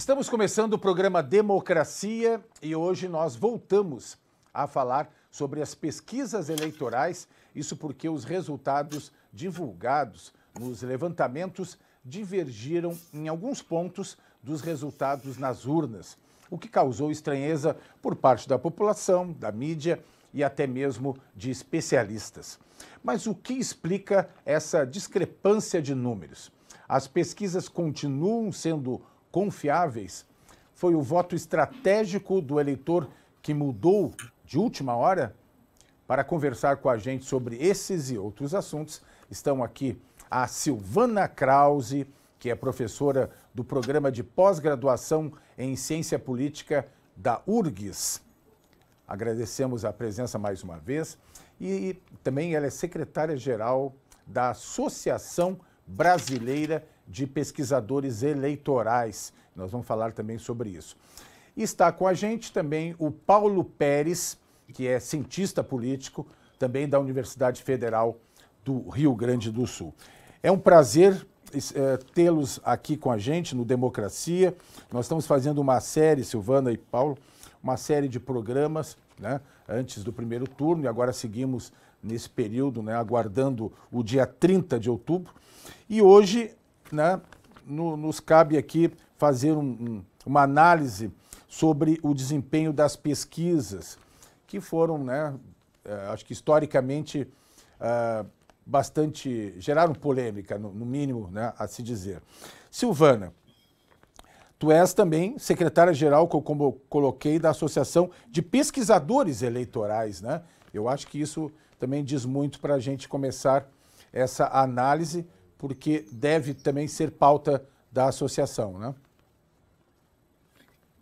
Estamos começando o programa Democracia e hoje nós voltamos a falar sobre as pesquisas eleitorais, isso porque os resultados divulgados nos levantamentos divergiram em alguns pontos dos resultados nas urnas, o que causou estranheza por parte da população, da mídia e até mesmo de especialistas. Mas o que explica essa discrepância de números? As pesquisas continuam sendo confiáveis, foi o voto estratégico do eleitor que mudou de última hora? Para conversar com a gente sobre esses e outros assuntos, estão aqui a Silvana Krause, que é professora do programa de pós-graduação em ciência política da URGS. Agradecemos a presença mais uma vez. E também ela é secretária-geral da Associação Brasileira de pesquisadores eleitorais. Nós vamos falar também sobre isso. Está com a gente também o Paulo Pérez, que é cientista político, também da Universidade Federal do Rio Grande do Sul. É um prazer é, tê-los aqui com a gente no Democracia. Nós estamos fazendo uma série, Silvana e Paulo, uma série de programas né, antes do primeiro turno e agora seguimos nesse período, né, aguardando o dia 30 de outubro. E hoje né, no, nos cabe aqui fazer um, um, uma análise sobre o desempenho das pesquisas, que foram, né, é, acho que historicamente, uh, bastante. geraram polêmica, no, no mínimo, né, a se dizer. Silvana, Tu és também secretária-geral, como eu coloquei, da Associação de Pesquisadores Eleitorais, né? Eu acho que isso também diz muito para a gente começar essa análise porque deve também ser pauta da associação, né?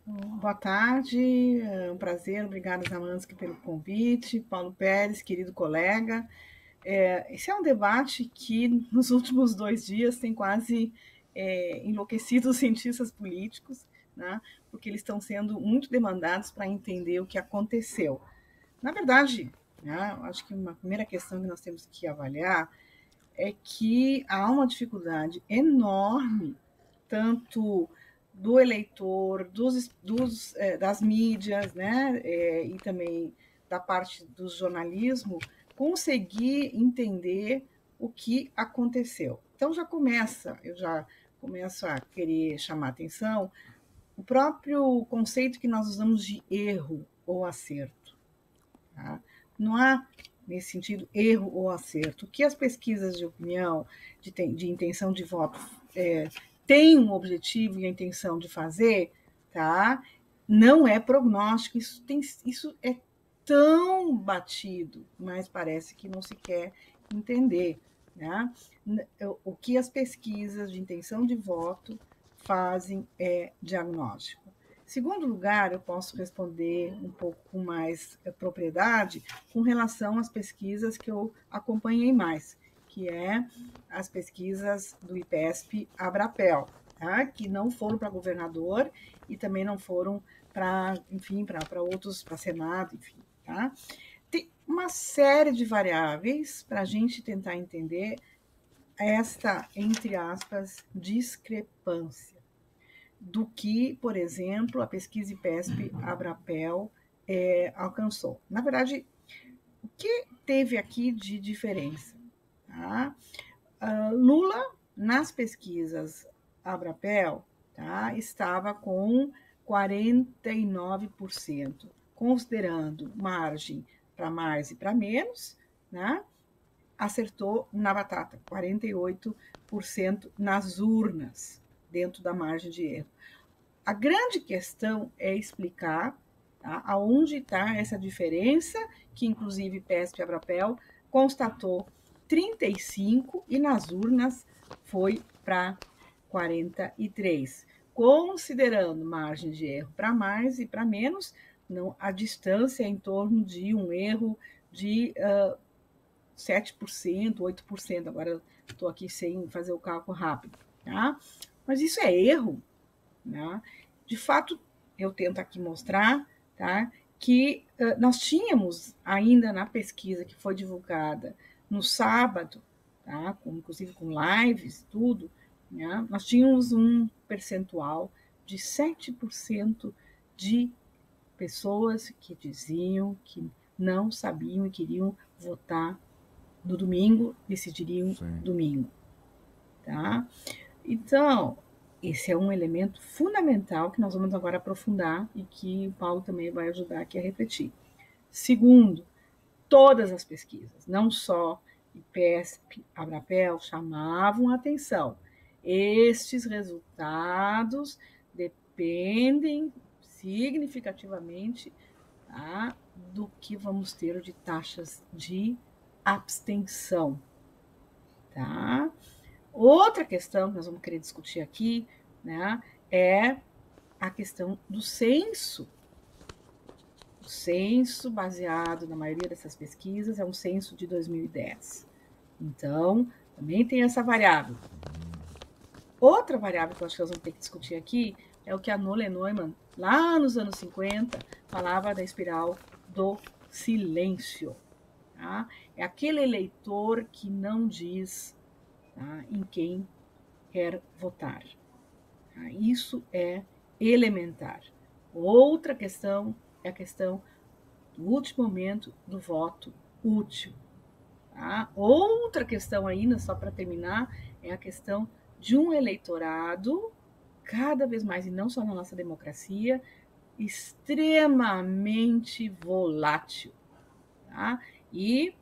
Boa tarde, é um prazer, obrigada Zamansky pelo convite, Paulo Pérez, querido colega. É, esse é um debate que nos últimos dois dias tem quase é, enlouquecido os cientistas políticos, né, porque eles estão sendo muito demandados para entender o que aconteceu. Na verdade, né, acho que uma primeira questão que nós temos que avaliar é que há uma dificuldade enorme, tanto do eleitor, dos, dos é, das mídias, né, é, e também da parte do jornalismo, conseguir entender o que aconteceu. Então já começa, eu já começo a querer chamar atenção, o próprio conceito que nós usamos de erro ou acerto. Tá? Não há nesse sentido, erro ou acerto. O que as pesquisas de opinião, de, de intenção de voto, é, têm um objetivo e a intenção de fazer, tá? Não é prognóstico, isso, tem, isso é tão batido, mas parece que não se quer entender. Né? O que as pesquisas de intenção de voto fazem é diagnóstico. Segundo lugar, eu posso responder um pouco com mais eh, propriedade com relação às pesquisas que eu acompanhei mais, que é as pesquisas do IPESP Abrapel, tá? que não foram para governador e também não foram para, enfim, para outros, para Senado, enfim, tá? Tem uma série de variáveis para a gente tentar entender esta, entre aspas, discrepância do que, por exemplo, a pesquisa IPESP Abrapel é, alcançou. Na verdade, o que teve aqui de diferença? Tá? Ah, Lula, nas pesquisas Abrapel, tá, estava com 49%, considerando margem para mais e para menos, né? acertou na batata, 48% nas urnas dentro da margem de erro. A grande questão é explicar tá, aonde está essa diferença, que inclusive PESP e Abrapel constatou 35 e nas urnas foi para 43. Considerando margem de erro para mais e para menos, não, a distância é em torno de um erro de uh, 7%, 8%. Agora estou aqui sem fazer o cálculo rápido. Tá? Mas isso é erro. Né? De fato, eu tento aqui mostrar tá, que uh, nós tínhamos ainda na pesquisa que foi divulgada no sábado, tá, com, inclusive com lives, tudo, né, nós tínhamos um percentual de 7% de pessoas que diziam que não sabiam e queriam votar no domingo, decidiriam Sim. domingo. Tá? Então, esse é um elemento fundamental que nós vamos agora aprofundar e que o Paulo também vai ajudar aqui a repetir. Segundo, todas as pesquisas, não só IPESP, Abrapel, chamavam a atenção. Estes resultados dependem significativamente tá, do que vamos ter de taxas de abstenção. Tá? Outra questão que nós vamos querer discutir aqui né, é a questão do censo. O censo, baseado na maioria dessas pesquisas, é um censo de 2010. Então, também tem essa variável. Outra variável que eu acho que nós vamos ter que discutir aqui é o que a Nola Neumann, lá nos anos 50, falava da espiral do silêncio. Tá? É aquele eleitor que não diz tá? em quem quer votar. Tá? Isso é elementar. Outra questão é a questão do último momento do voto útil. Tá? Outra questão ainda, só para terminar, é a questão de um eleitorado, cada vez mais, e não só na nossa democracia, extremamente volátil. Tá? E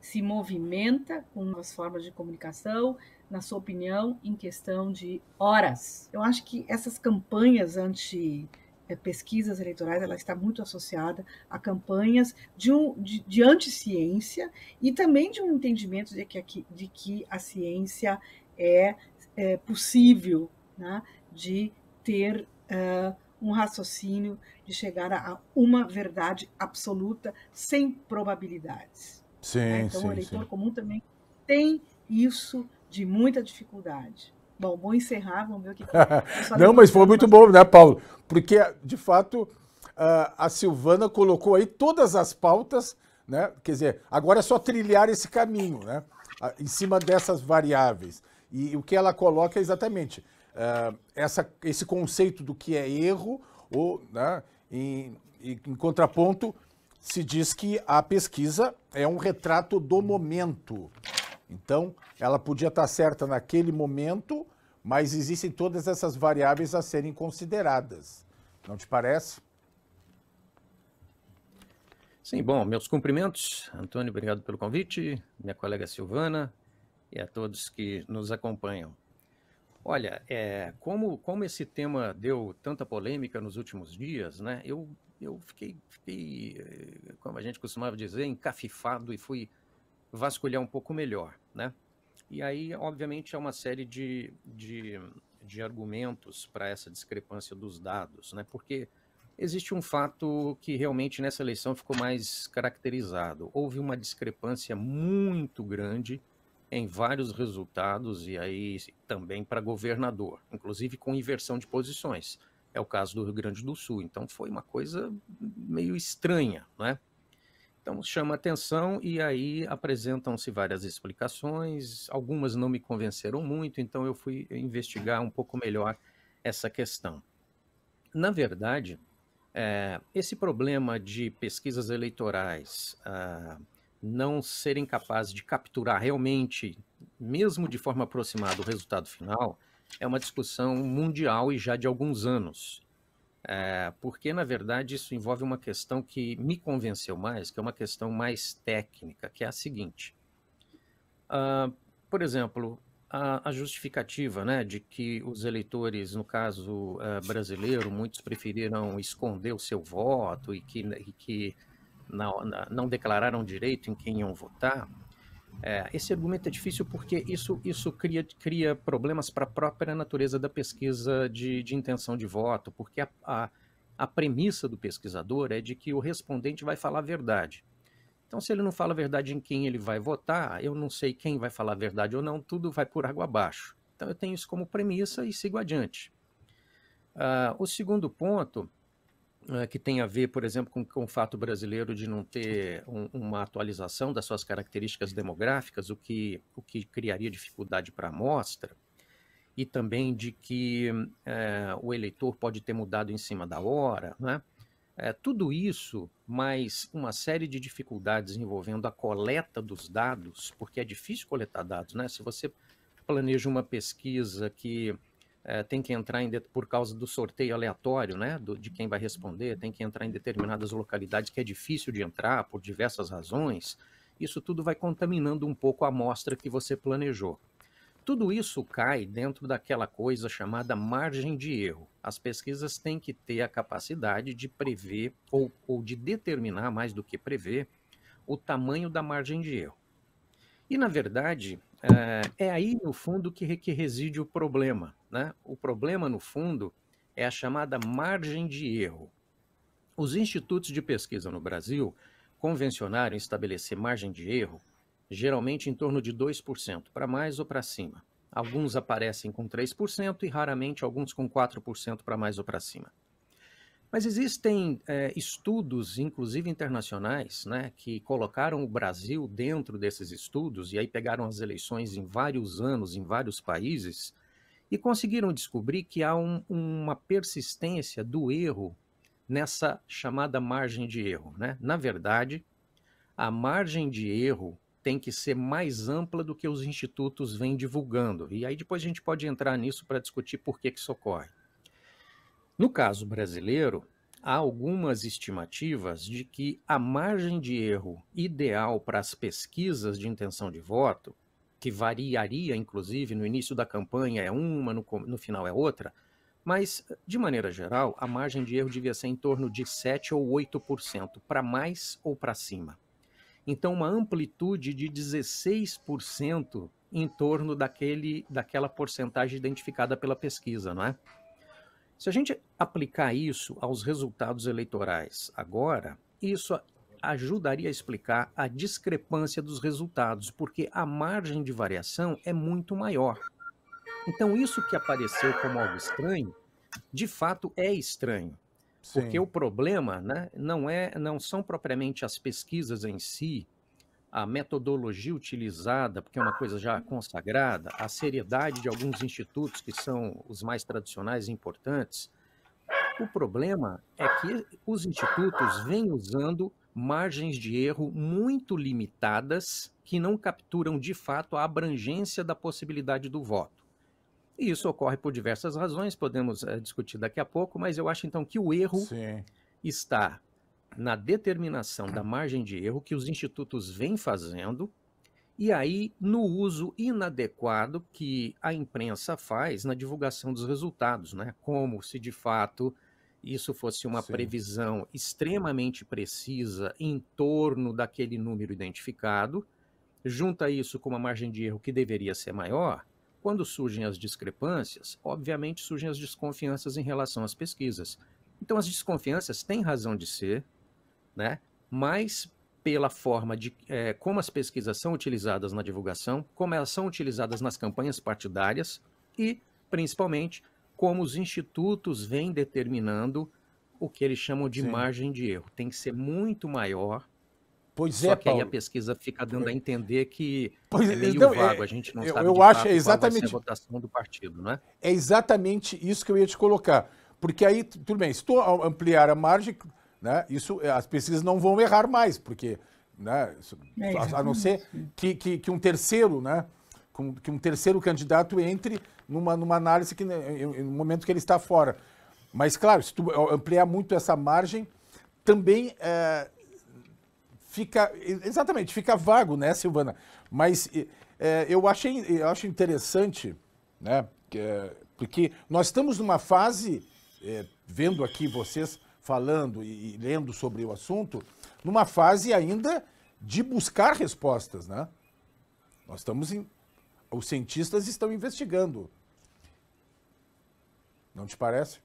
se movimenta com as formas de comunicação, na sua opinião, em questão de horas. Eu acho que essas campanhas anti eh, pesquisas eleitorais, ela está muito associada a campanhas de, um, de, de anti-ciência e também de um entendimento de que, de que a ciência é, é possível né, de ter uh, um raciocínio, de chegar a uma verdade absoluta sem probabilidades. Sim, né? Então, sim, o eleitor sim. comum também tem isso de muita dificuldade. Bom, vou encerrar, vamos ver o que. Não, mas foi muito bom, né, Paulo? Porque, de fato, a Silvana colocou aí todas as pautas, né? Quer dizer, agora é só trilhar esse caminho, né? Em cima dessas variáveis. E o que ela coloca é exatamente eh, essa, esse conceito do que é erro, ou, né, em, em contraponto, se diz que a pesquisa é um retrato do momento. Então, ela podia estar certa naquele momento, mas existem todas essas variáveis a serem consideradas. Não te parece? Sim, bom, meus cumprimentos. Antônio, obrigado pelo convite, minha colega Silvana e a todos que nos acompanham. Olha, é, como, como esse tema deu tanta polêmica nos últimos dias, né, eu eu fiquei, fiquei, eh, como a gente costumava dizer, encafifado e fui vasculhar um pouco melhor, né? E aí, obviamente, há uma série de, de, de argumentos para essa discrepância dos dados, né? Porque existe um fato que realmente nessa eleição ficou mais caracterizado. Houve uma discrepância muito grande em vários resultados, e aí também para governador, inclusive com inversão de posições. É o caso do Rio Grande do Sul. Então foi uma coisa meio estranha, né? Então chama atenção e aí apresentam-se várias explicações. Algumas não me convenceram muito, então eu fui investigar um pouco melhor essa questão. Na verdade, é, esse problema de pesquisas eleitorais ah, não serem capazes de capturar realmente, mesmo de forma aproximada, o resultado final, é uma discussão mundial e já de alguns anos. É, porque, na verdade, isso envolve uma questão que me convenceu mais, que é uma questão mais técnica, que é a seguinte. Uh, por exemplo, a, a, justificativa né, de que os eleitores, no caso uh, brasileiro, muitos preferiram esconder o seu voto e que, e que não, não declararam direito em quem iam votar, é, esse argumento é difícil porque isso, isso cria, cria problemas para a própria natureza da pesquisa de, de intenção de voto, porque a, a, a premissa do pesquisador é de que o respondente vai falar a verdade. Então, se ele não fala a verdade em quem ele vai votar, eu não sei quem vai falar a verdade ou não, tudo vai por água abaixo. Então, eu tenho isso como premissa e sigo adiante. Uh, o segundo ponto eh, que tem a ver, por exemplo, com, com o fato brasileiro de não ter um, uma atualização das suas características demográficas, o que, o que criaria dificuldade para a amostra, e também de que é, o eleitor pode ter mudado em cima da hora, né? É, tudo isso, mais uma série de dificuldades envolvendo a coleta dos dados, porque é difícil coletar dados, né? Se você planeja uma pesquisa que é, tem que entrar em, por causa do sorteio aleatório, né, do, de quem vai responder, tem que entrar em determinadas localidades que é difícil de entrar por diversas razões. Isso tudo vai contaminando um pouco a amostra que você planejou. Tudo isso cai dentro daquela coisa chamada margem de erro. As pesquisas têm que ter a capacidade de prever ou, ou de determinar, mais do que prever, o tamanho da margem de erro. E, na verdade, eh, é, aí, no fundo, que reside o problema. Né? O problema, no fundo, é a chamada margem de erro. Os institutos de pesquisa no Brasil convencionaram estabelecer margem de erro geralmente em torno de 2%, para mais ou para cima. Alguns aparecem com 3% e raramente alguns com 4% para mais ou para cima. Mas existem é, estudos, inclusive internacionais, né, que colocaram o Brasil dentro desses estudos, e aí pegaram as eleições em vários anos, em vários países, e conseguiram descobrir que há um, uma persistência do erro nessa chamada margem de erro. Né? Na verdade, a margem de erro tem que ser mais ampla do que os institutos vêm divulgando. E aí depois a gente pode entrar nisso para discutir por que, que isso ocorre. No caso brasileiro, há algumas estimativas de que a margem de erro ideal para as pesquisas de intenção de voto que variaria, inclusive, no início da campanha é uma, no, no final é outra, mas, de maneira geral, a margem de erro devia ser em torno de 7 ou 8%, para mais ou para cima. Então, uma amplitude de 16% em torno daquele, daquela porcentagem identificada pela pesquisa, não é? Se a gente aplicar isso aos resultados eleitorais agora, isso ajudaria a explicar a discrepância dos resultados, porque a margem de variação é muito maior. Então, isso que apareceu como algo estranho, de fato é estranho. Sim. Porque o problema né, não, é, não são propriamente as pesquisas em si, a metodologia utilizada, porque é uma coisa já consagrada, a seriedade de alguns institutos que são os mais tradicionais e importantes. O problema é que os institutos vêm usando margens de erro muito limitadas que não capturam de fato a abrangência da possibilidade do voto. E isso ocorre por diversas razões, podemos é, discutir daqui a pouco, mas eu acho então que o erro Sim. está na determinação da margem de erro que os institutos vêm fazendo e aí no uso inadequado que a imprensa faz na divulgação dos resultados, né? Como se de fato isso fosse uma Sim. previsão extremamente precisa em torno daquele número identificado, junta isso com uma margem de erro que deveria ser maior, quando surgem as discrepâncias, obviamente surgem as desconfianças em relação às pesquisas. Então as desconfianças têm razão de ser, né? mas pela forma de é, como as pesquisas são utilizadas na divulgação, como elas são utilizadas nas campanhas partidárias e, principalmente, como os institutos vêm determinando o que eles chamam de Sim. margem de erro. Tem que ser muito maior. Pois só é, que Paulo. aí a pesquisa fica dando a é. entender que pois, é meio então, vago, é, a gente não eu, sabe eu de acho, fato é exatamente, a votação do partido, né? É exatamente isso que eu ia te colocar. Porque aí, tudo bem, se tu ampliar a margem, né, isso, eh, as pesquisas não vão errar mais, porque, né, isso, é, a, a, não ser que, que, que um terceiro, né, que um terceiro candidato entre numa, numa análise que né, no momento que ele está fora. Mas, claro, se tu ampliar muito essa margem, também é, fica. Exatamente, fica vago, né, Silvana? Mas é, eu, achei, eu acho interessante, né? É, porque nós estamos numa fase, é, vendo aqui vocês falando e, e lendo sobre o assunto, numa fase ainda de buscar respostas, né? Nós estamos em, os cientistas estão investigando não te parece?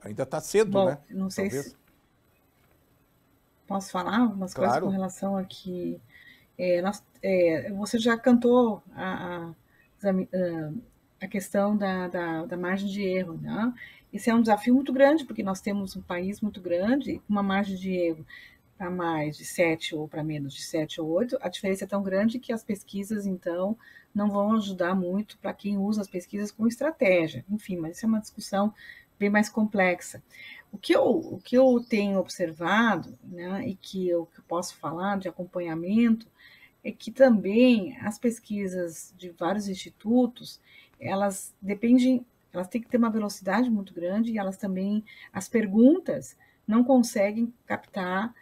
Ainda está cedo, Bom, né? Não sei Talvez. se. Posso falar umas claro. coisas com relação a que. É, nós, é, você já cantou a, a, ah, a questão da, da, da, margem de erro, né? Isso é um desafio muito grande, porque nós temos um país muito grande, uma margem de erro para mais de 7 ou para menos de 7 ou 8, a diferença é tão grande que as pesquisas, então, não vão ajudar muito para quem usa as pesquisas com estratégia. Enfim, mas isso é uma discussão bem mais complexa. O que eu, o que eu tenho observado, né, e que eu, que eu posso falar de acompanhamento, é que também as pesquisas de vários institutos, elas dependem, elas têm que ter uma velocidade muito grande e elas também, as perguntas não conseguem captar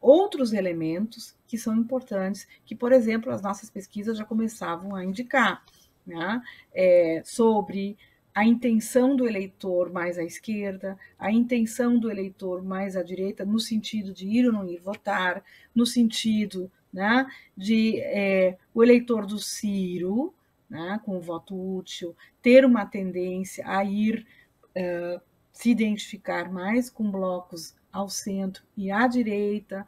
outros elementos que são importantes, que, por exemplo, as nossas pesquisas já começavam a indicar, né? é, sobre a intenção do eleitor mais à esquerda, a intenção do eleitor mais à direita, no sentido de ir ou não ir votar, no sentido né, de é, o eleitor do Ciro, né, com o voto útil, ter uma tendência a ir uh, se identificar mais com blocos ao centro e à direita.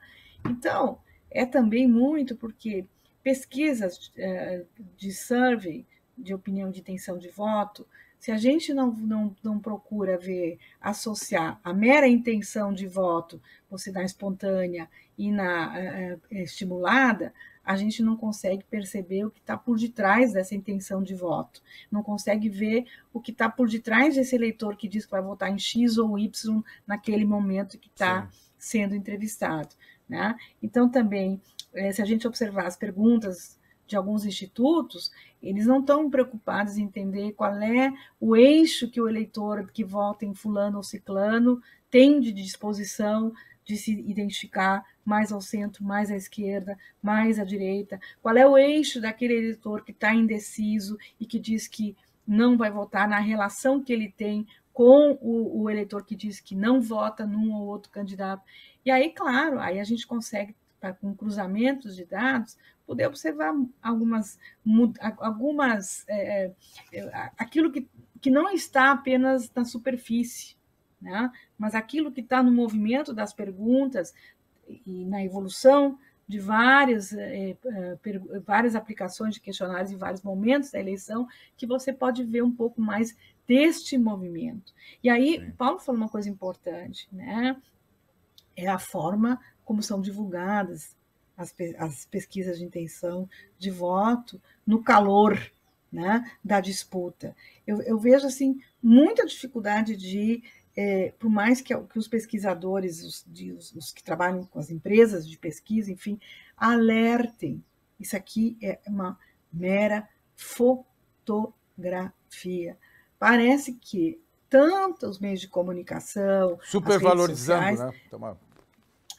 Então, é também muito porque pesquisas eh, de survey de opinião de intenção de voto, se a gente não, não, não procura ver, associar a mera intenção de voto, você sinal espontânea e na eh, eh, estimulada, a gente não consegue perceber o que está por detrás dessa intenção de voto, não consegue ver o que está por detrás desse eleitor que diz que vai votar em X ou Y naquele momento que está sendo entrevistado. Né? Então, também, eh, se a gente observar as perguntas de alguns institutos, eles não estão preocupados em entender qual é o eixo que o eleitor que vota em fulano ou ciclano tem de disposição de se identificar mais ao centro, mais à esquerda, mais à direita? Qual é o eixo daquele eleitor que está indeciso e que diz que não vai votar na relação que ele tem com o, o eleitor que diz que não vota num ou outro candidato? E aí, claro, aí a gente consegue com cruzamentos de dados, poder observar algumas, algumas é, é aquilo que, que não está apenas na superfície, né? mas aquilo que está no movimento das perguntas e na evolução de várias, eh, eh, per, várias aplicações de questionários em vários momentos da eleição, que você pode ver um pouco mais deste movimento. E aí, Sim. Paulo falou uma coisa importante, né? É a forma como são divulgadas as, as pesquisas de intenção de voto no calor né, da disputa. Eu, eu vejo assim muita dificuldade de é, por mais que, que os pesquisadores, os, de, os, os, que trabalham com as empresas de pesquisa, enfim, alertem, isso aqui é uma mera fotografia. Parece que tanto os meios de comunicação, supervalorizando, sociais, né?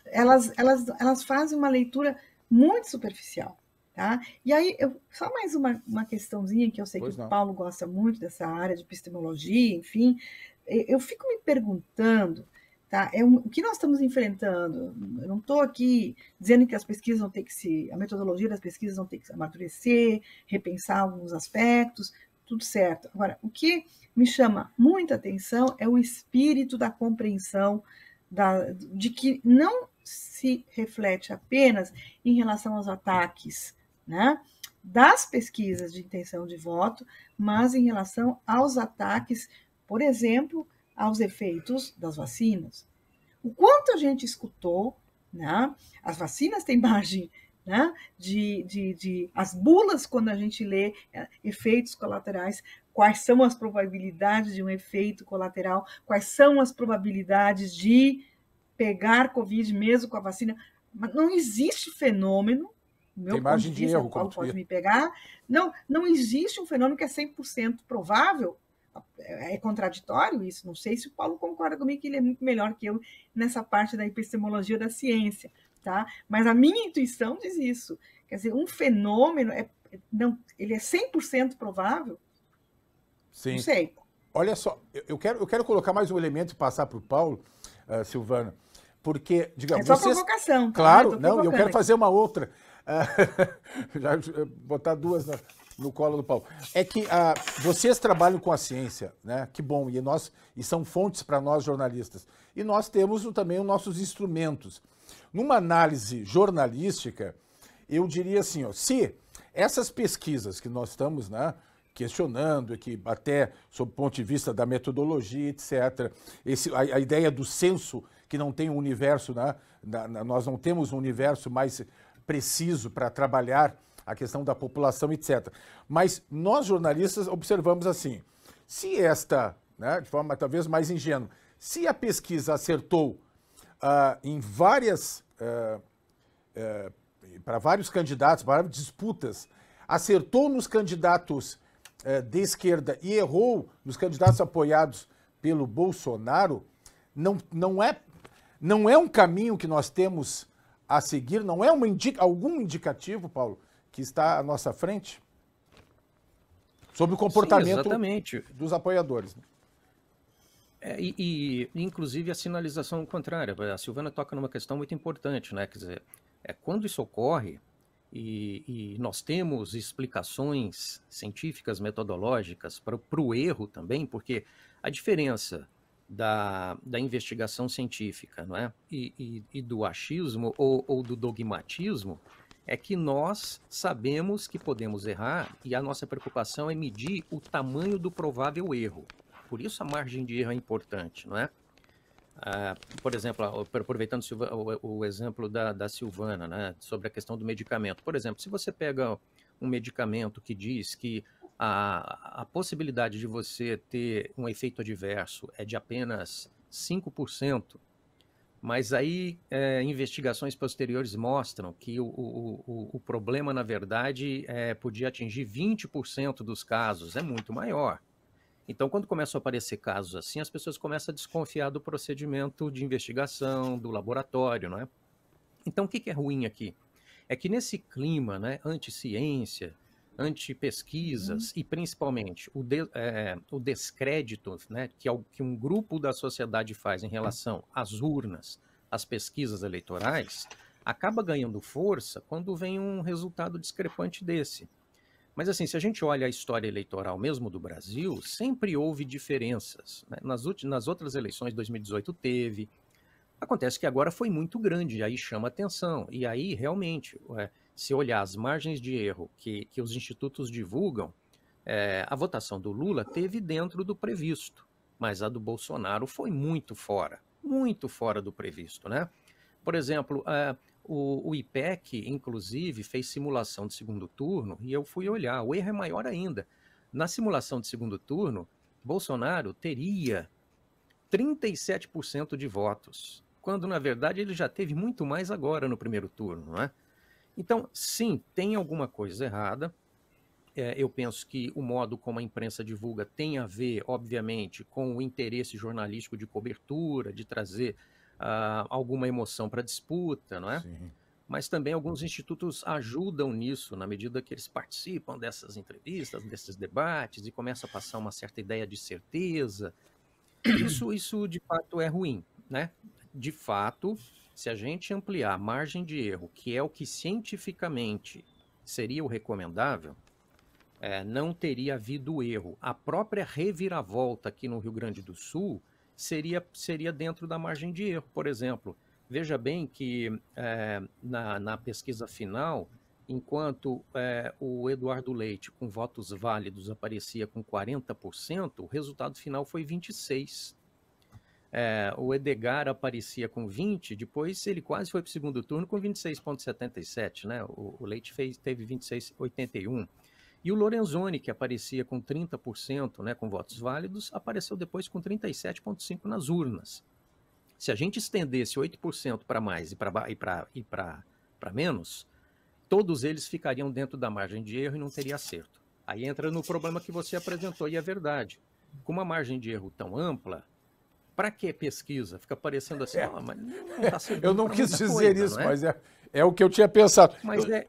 Elas, elas, elas fazem uma leitura muito superficial. Tá? E aí, eu, só mais uma, uma questãozinha que eu sei pois que não. o Paulo gosta muito dessa área de epistemologia, enfim, é, eu fico me perguntando, tá? É um, o que nós estamos enfrentando? Eu não estou aqui dizendo que as pesquisas vão ter que se, a metodologia das pesquisas vão ter que se amadurecer, repensar alguns aspectos, tudo certo. Agora, o que me chama muita atenção é o espírito da compreensão da, de que não se reflete apenas em relação aos ataques, né? das pesquisas de intenção de voto, mas em relação aos ataques por exemplo, aos efeitos das vacinas. O quanto a gente escutou, né? as vacinas têm margem né? de, de, de as bulas, quando a gente lê é, efeitos colaterais, quais são as probabilidades de um efeito colateral, quais são as probabilidades de pegar Covid mesmo com a vacina. Mas não existe fenômeno, meu Tem margem ponto de, de erro, qual pode me pegar, não, não existe um fenômeno que é 100% provável é, é contraditório isso, não sei se o Paulo concorda comigo que ele é muito melhor que eu nessa parte da epistemologia da ciência, tá? Mas a minha intuição diz isso. Quer dizer, um fenômeno é não, ele é 100% provável? Sim. Não sei. Olha só, eu quero, eu quero colocar mais um elemento e passar para o Paulo, uh, Silvana, porque, digamos... É só vocês... provocação. Tá? Claro, eu não, eu quero aqui. fazer uma outra. Uh, já eh, botar duas... Na no colo do pau. É que ah, vocês trabalham com a ciência, né? Que bom. E, nós, e são fontes para nós jornalistas. E nós temos também os nossos instrumentos. Numa análise jornalística, eu diria assim, ó, se essas pesquisas que nós estamos né, questionando, que até sob o ponto de vista da metodologia, etc., esse, a, a ideia do senso, que não tem um universo, né, na, na, nós não temos um universo mais preciso para trabalhar a questão da população, etc. Mas nós jornalistas observamos assim: se esta, né, de forma talvez mais ingênua, se a pesquisa acertou uh, em várias uh, uh, para vários candidatos, para disputas, acertou nos candidatos eh, de esquerda e errou nos candidatos apoiados pelo Bolsonaro, não, não, é, não é um caminho que nós temos a seguir, não é indica, algum indicativo, Paulo, que está à nossa frente sobre o comportamento Sim, dos apoiadores. Né? É, e, e, inclusive, a sinalização contrária. A Silvana toca numa questão muito importante, né? Quer dizer, é, quando isso ocorre e, e nós temos explicações científicas, metodológicas para o erro também, porque a diferença da, da investigação científica não é? e, e, e do achismo ou, ou do dogmatismo é que nós sabemos que podemos errar e a nossa preocupação é medir o tamanho do provável erro. Por isso a margem de erro é importante, não é? Ah, por exemplo, ah, aproveitando o exemplo da, da Silvana, né, sobre a questão do medicamento. Por exemplo, se você pega um medicamento que diz que a, a possibilidade de você ter um efeito adverso é de apenas 5%, mas aí é, investigações posteriores mostram que o, o, o, o problema, na verdade, é, podia atingir 20% dos casos, é muito maior. Então, quando começam a aparecer casos assim, as pessoas começam a desconfiar do procedimento de investigação, do laboratório, não é? Então, o que, que é ruim aqui? É que nesse clima né, anti-ciência, antipesquisas uhum. e principalmente o, de, é, o descrédito né, que, é o, que um grupo da sociedade faz em relação às urnas, às pesquisas eleitorais, acaba ganhando força quando vem um resultado discrepante desse. Mas assim, se a gente olha a história eleitoral mesmo do Brasil, sempre houve diferenças. Né? Nas, nas outras eleições, 2018 teve. Acontece que agora foi muito grande, aí chama atenção. E aí, realmente, é, se olhar as margens de erro que, que os institutos divulgam, é, a votação do Lula teve dentro do previsto, mas a do Bolsonaro foi muito fora, muito fora do previsto, né? Por exemplo, é, o, o, IPEC, inclusive, fez simulação de segundo turno e eu fui olhar, o erro é maior ainda. Na simulação de segundo turno, Bolsonaro teria 37% de votos, quando na verdade ele já teve muito mais agora no primeiro turno, né? Então, sim, tem alguma coisa errada. É, eu penso que o modo como a imprensa divulga tem a ver, obviamente, com o interesse jornalístico de cobertura, de trazer uh, alguma emoção para a disputa, não é? Sim. Mas também alguns uhum. institutos ajudam nisso, na medida que eles participam dessas entrevistas, desses debates, e começa a passar uma certa ideia de certeza. Isso, isso de fato é ruim, né? De fato, se a gente ampliar a margem de erro, que é o que cientificamente seria o recomendável, é, não teria havido erro. A própria reviravolta aqui no Rio Grande do Sul seria, seria dentro da margem de erro, por exemplo. Veja bem que é, na, na pesquisa final, enquanto é, o Eduardo Leite, com votos válidos, aparecia com 40%, o resultado final foi 26%. É, o Edgar aparecia com 20, depois ele quase foi para o segundo turno com 26,77, né? O, o, Leite fez, teve 26,81. E o Lorenzoni, que aparecia com 30%, né, com votos válidos, apareceu depois com 37,5% nas urnas. Se a gente estendesse 8% para mais e para e e menos, todos eles ficariam dentro da margem de erro e não teria acerto. Aí entra no problema que você apresentou, e é verdade. Com uma margem de erro tão ampla, para que pesquisa? Fica parecendo assim, é. oh, mas não tá Eu não quis dizer coisa, isso, é? mas é, é o que eu tinha pensado. Mas é,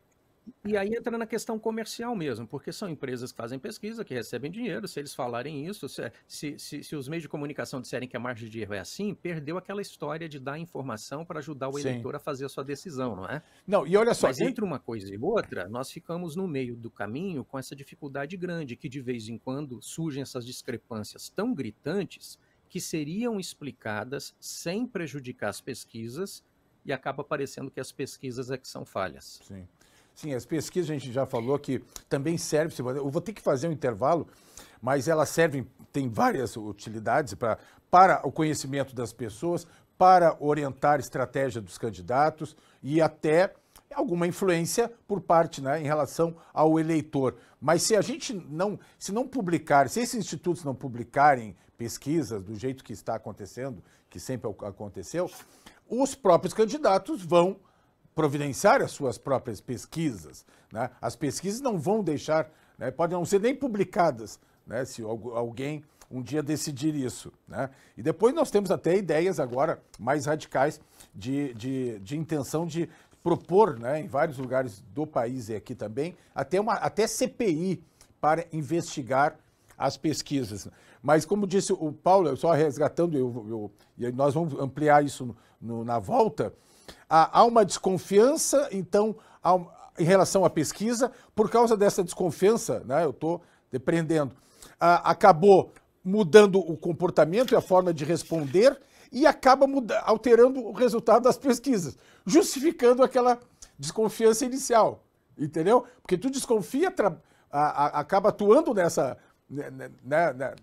e aí entra na questão comercial mesmo, porque são empresas que fazem pesquisa, que recebem dinheiro. Se eles falarem isso, se, é, se, se, se os meios de comunicação disserem que a margem de erro é assim, perdeu aquela história de dar informação para ajudar o eleitor Sim. a fazer a sua decisão, não é? Não, e olha só. Mas e... entre uma coisa e outra, nós ficamos no meio do caminho com essa dificuldade grande, que de vez em quando surgem essas discrepâncias tão gritantes que seriam explicadas sem prejudicar as pesquisas e acaba parecendo que as pesquisas é que são falhas. Sim. Sim, as pesquisas a gente já falou que também serve. Eu vou ter que fazer um intervalo, mas elas servem, tem várias utilidades pra, para o conhecimento das pessoas, para orientar a estratégia dos candidatos e até alguma influência por parte né, em relação ao eleitor. Mas se a gente não, se não publicar, se esses institutos não publicarem pesquisas do jeito que está acontecendo, que sempre aconteceu, os próprios candidatos vão providenciar as suas próprias pesquisas. Né? As pesquisas não vão deixar, né? podem não ser nem publicadas, né? se alguém um dia decidir isso. Né? E depois nós temos até ideias agora mais radicais de, de, de intenção de propor né, em vários lugares do país e aqui também, até, uma, até CPI para investigar as pesquisas. Mas, como disse o Paulo, só resgatando, eu, eu, e nós vamos ampliar isso no, no, na volta, há, há, uma desconfiança, então, há, em relação à pesquisa, por causa dessa desconfiança, né, eu estou depreendendo, acabou mudando o comportamento e a forma de responder e acaba muda, alterando o resultado das pesquisas, justificando aquela desconfiança inicial, entendeu? Porque tu desconfia, tra, a, a, acaba atuando nessa né, né, né, né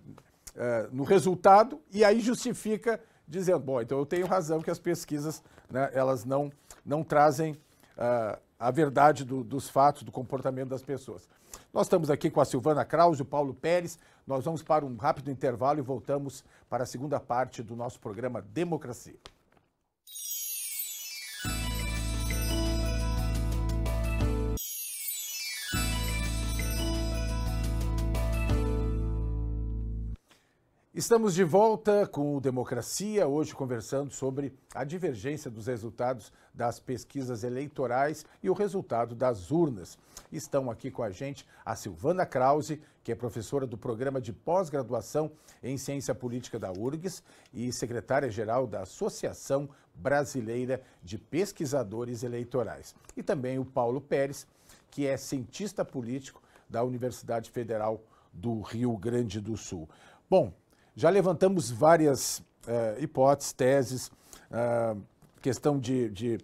é, no resultado e aí justifica dizendo, bom, então eu tenho razão que as pesquisas né, elas não, não trazem uh, a verdade do, dos fatos, do comportamento das pessoas. Nós estamos aqui com a Silvana Krause, o Paulo Pérez, nós vamos para um rápido intervalo e voltamos para a segunda parte do nosso programa Democracia. Estamos de volta com o Democracia, hoje conversando sobre a divergência dos resultados das pesquisas eleitorais e o resultado das urnas. Estão aqui com a gente a Silvana Krause, que é professora do programa de pós-graduação em Ciência Política da URGS e secretária-geral da Associação Brasileira de Pesquisadores Eleitorais. E também o Paulo Pérez, que é cientista político da Universidade Federal do Rio Grande do Sul. Bom, já levantamos várias é, hipóteses, teses, é, questão de, de,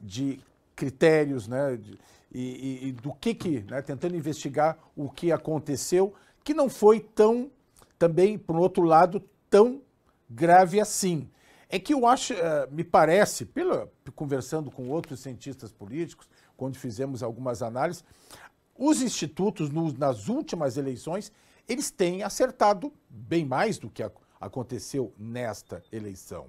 de, critérios, né? De, e, e, do que que, né? tentando investigar o que aconteceu, que não foi tão, também, por outro lado, tão grave assim. É que eu acho, é, me parece, pela, conversando com outros cientistas políticos, quando fizemos algumas análises, os institutos, no, nas últimas eleições, eles têm acertado bem mais do que aconteceu nesta eleição.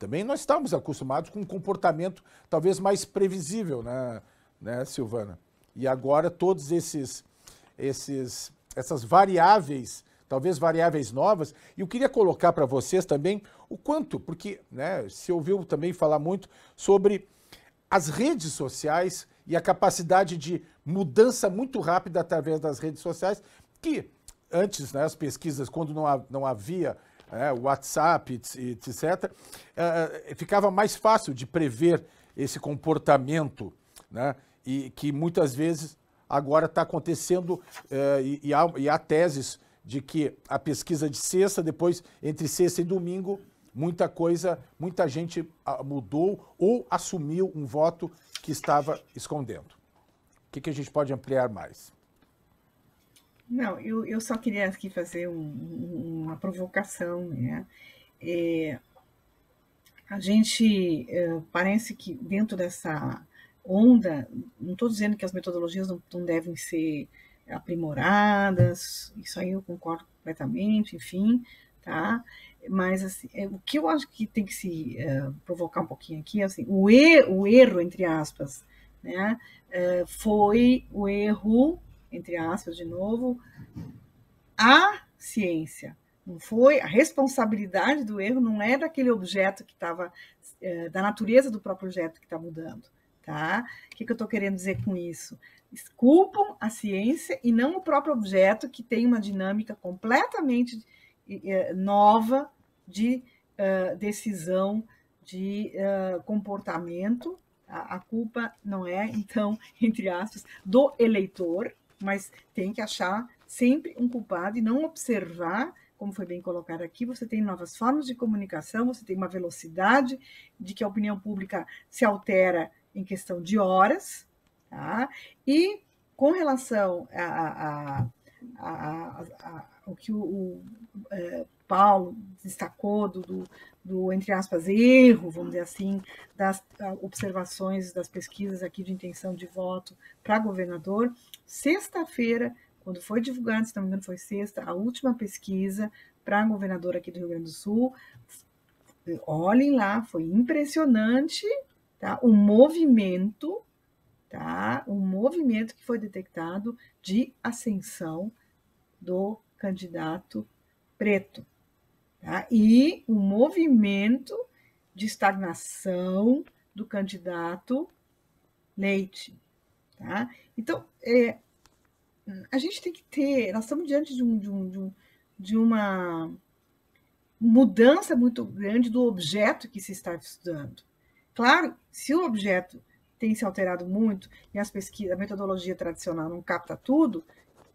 Também nós estamos acostumados com um comportamento talvez mais previsível, né, né Silvana? E agora todos esses, esses, essas variáveis, talvez variáveis novas, e eu queria colocar para vocês também o quanto, porque né, se ouviu também falar muito sobre as redes sociais e a capacidade de mudança muito rápida através das redes sociais, que antes, né, as pesquisas, quando não, não havia é, WhatsApp, etc., é, eh, eh, ficava mais fácil de prever esse comportamento, né, e que muitas vezes agora está acontecendo é, e, e, há, e, há, teses de que a pesquisa de sexta, depois entre sexta e domingo, muita coisa, muita gente ah, mudou ou assumiu um voto que estava escondendo. O que, que a gente pode ampliar mais? Não, eu, eu só queria aqui fazer um, uma provocação, né? É, a gente é, parece que dentro dessa onda, não estou dizendo que as metodologias não, não, devem ser aprimoradas, isso aí eu concordo completamente, enfim, tá? Mas assim, é, o que eu acho que tem que se é, provocar um pouquinho aqui, assim, o, er, o erro entre aspas, né, é, foi o erro entre aspas de novo, a ciência. Não foi a responsabilidade do erro não é daquele objeto que estava é, da natureza do próprio objeto que está mudando, tá? O que, que eu estou querendo dizer com isso? Culpam a ciência e não o próprio objeto que tem uma dinâmica completamente é, nova de ah, decisão, de ah, comportamento. A culpa não é então entre aspas do eleitor, mas tem que achar sempre um culpado e não observar, como foi bem colocado aqui, você tem novas formas de comunicação, você tem uma velocidade de que a opinião pública se altera em questão de horas, tá? E com relação a, a, a, a o que o, o é, Paulo destacou do, do, do, entre aspas, erro, vamos dizer assim, das ah, observações das pesquisas aqui de intenção de voto para governador. Sexta-feira, quando foi divulgada, se não me engano, foi sexta, a última pesquisa para governador aqui do Rio Grande do Sul. Olhem lá, foi impressionante tá? o movimento, tá? o movimento que foi detectado de ascensão do candidato preto. Tá? E o um movimento de estagnação do candidato Leite. Tá? Então, é, a gente tem que ter. Nós estamos diante de, um, de, um, de, um, de uma mudança muito grande do objeto que se está estudando. Claro, se o objeto tem se alterado muito e as pesquisas, a metodologia tradicional não capta tudo,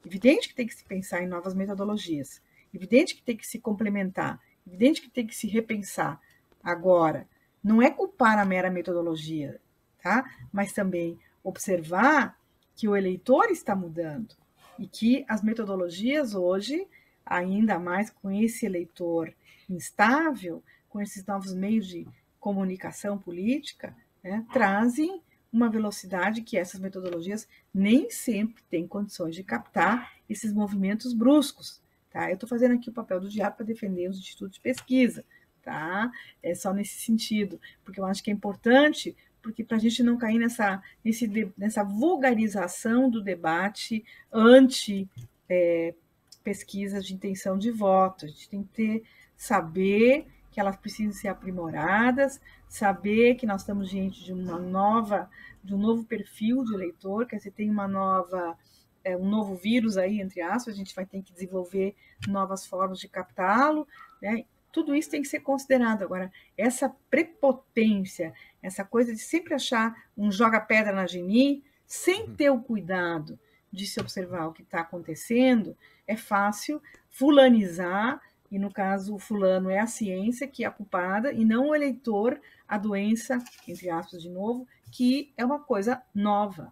evidente que tem que se pensar em novas metodologias. Evidente que tem que se complementar, evidente que tem que se repensar. Agora, não é culpar a mera metodologia, tá? Mas também observar que o eleitor está mudando e que as metodologias hoje, ainda mais com esse eleitor instável, com esses novos meios de comunicação política, né, trazem uma velocidade que essas metodologias nem sempre têm condições de captar esses movimentos bruscos. Tá? Eu estou fazendo aqui o papel do diabo para defender os institutos de pesquisa, tá? É só nesse sentido, porque eu acho que é importante, porque para a gente não cair nessa, nesse, nessa vulgarização do debate anti é, pesquisas de intenção de voto. A gente tem que ter, saber que elas precisam ser aprimoradas, saber que nós estamos diante de uma nova, de um novo perfil de eleitor, que você tem uma nova é, um novo vírus aí, entre aspas, a gente vai ter que desenvolver novas formas de captá-lo, né? Tudo isso tem que ser considerado. Agora, essa prepotência, essa coisa de sempre achar um joga-pedra na geni, sem uhum. ter o cuidado de se observar o que está acontecendo, é fácil fulanizar, e no caso, o fulano é a ciência que é a culpada, e não o eleitor, a doença, entre aspas de novo, que é uma coisa nova.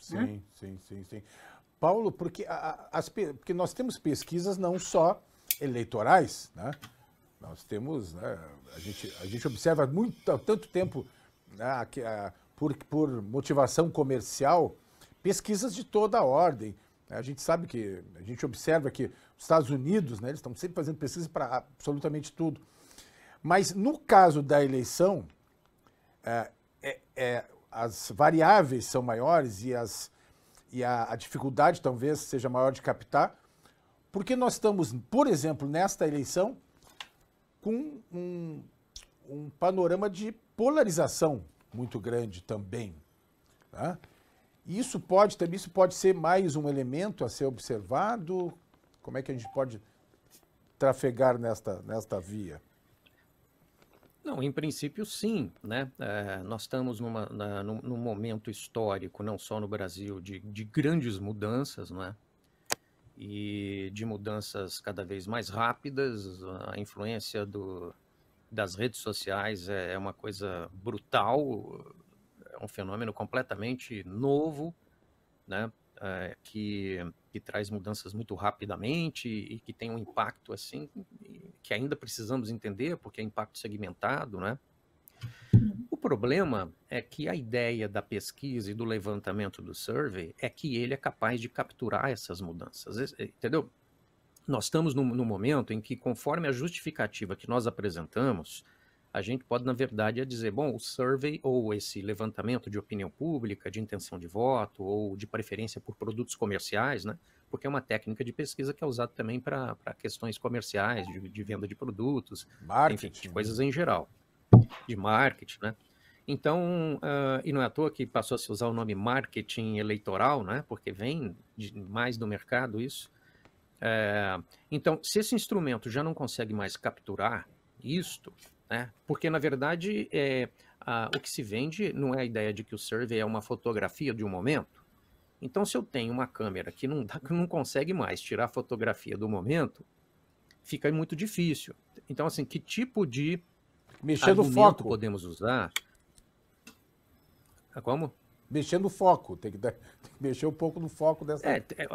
Né? Sim, né? sim, sim, sim. Paulo, porque, as, porque nós temos pesquisas não só eleitorais, né? Nós temos, né, a, gente, a gente observa muito, há tanto tempo, né, que, a, por, por motivação comercial, pesquisas de toda a ordem. A gente sabe que, a gente observa que os Estados Unidos, né, eles estão sempre fazendo pesquisas para absolutamente tudo. Mas no caso da eleição, é, é, é as variáveis são maiores e, as, e a, a dificuldade talvez seja maior de captar, porque nós estamos, por exemplo, nesta eleição, com um, um panorama de polarização muito grande também. Tá? Isso pode também, isso pode ser mais um elemento a ser observado. Como é que a gente pode trafegar nesta, nesta via? Não, em princípio sim, né? É, nós estamos numa, na, num, num, momento histórico, não só no Brasil, de, de grandes mudanças, né? E de mudanças cada vez mais rápidas, a influência do, das redes sociais é, é uma coisa brutal, é um fenômeno completamente novo, né? é, que, que traz mudanças muito rapidamente e que tem um impacto assim que ainda precisamos entender, porque é impacto segmentado, né? Uhum. O problema é que a ideia da pesquisa e do levantamento do survey é que ele é capaz de capturar essas mudanças, eh, entendeu? Nós estamos no, no momento em que, conforme a justificativa que nós apresentamos, a gente pode, na verdade, é dizer, bom, o survey ou esse levantamento de opinião pública, de intenção de voto ou de preferência por produtos comerciais, né? Porque é uma técnica de pesquisa que é usada também para questões comerciais, de, de, venda de produtos, marketing. enfim, de coisas em geral, de marketing, né? Então, uh, e não é à toa que passou a se usar o nome marketing eleitoral, né? Porque vem de, mais do mercado isso. É, então, se esse instrumento já não consegue mais capturar isto, né? Porque, na verdade, é, a, o que se vende não é a ideia de que o survey é uma fotografia de um momento. Então, se eu tenho uma câmera que não, dá, que não consegue mais tirar a fotografia do momento, fica muito difícil. Então, assim, que tipo de Mexendo foco. podemos usar? Ah, como? Mexendo o foco, tem que, dar, tem que, mexer um pouco no foco dessa. É, é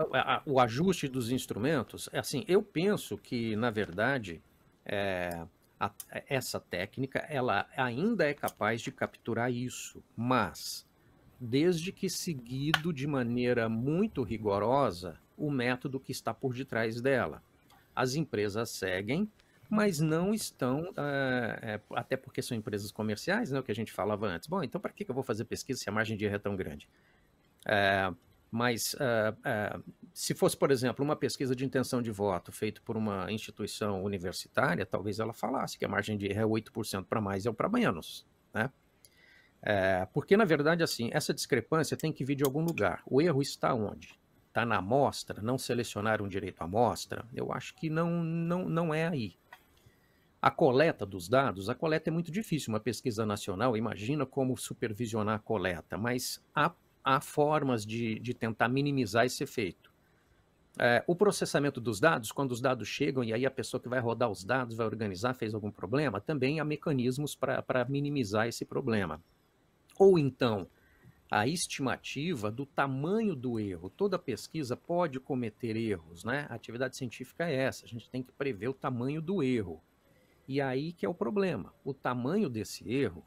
o ajuste dos instrumentos, é assim, eu penso que, na verdade, é, a, essa técnica ela ainda é capaz de capturar isso, mas desde que seguido de maneira muito rigorosa o método que está por detrás dela. As empresas seguem, mas não estão, ah, é, até porque são empresas comerciais, né, o que a gente falava antes. Bom, então para que eu vou fazer pesquisa se a margem de erro é tão grande? É, mas é, se fosse, por exemplo, uma pesquisa de intenção de voto feita por uma instituição universitária, talvez ela falasse que a margem de erro é 8% para mais é ou para menos, né? É, porque, na verdade, assim, essa discrepância tem que vir de algum lugar. O erro está onde? Está na amostra? Não selecionaram direito à amostra? Eu acho que não, não, não é aí. A coleta dos dados, a coleta é muito difícil. Uma pesquisa nacional, imagina como supervisionar a coleta, mas há, há formas de, de tentar minimizar esse efeito. É, o processamento dos dados, quando os dados chegam, e aí a pessoa que vai rodar os dados, vai organizar, fez algum problema, também há mecanismos para minimizar esse problema. Ou então, a estimativa do tamanho do erro. Toda pesquisa pode cometer erros, né? A atividade científica é essa, a gente tem que prever o tamanho do erro. E aí que é o problema. O tamanho desse erro,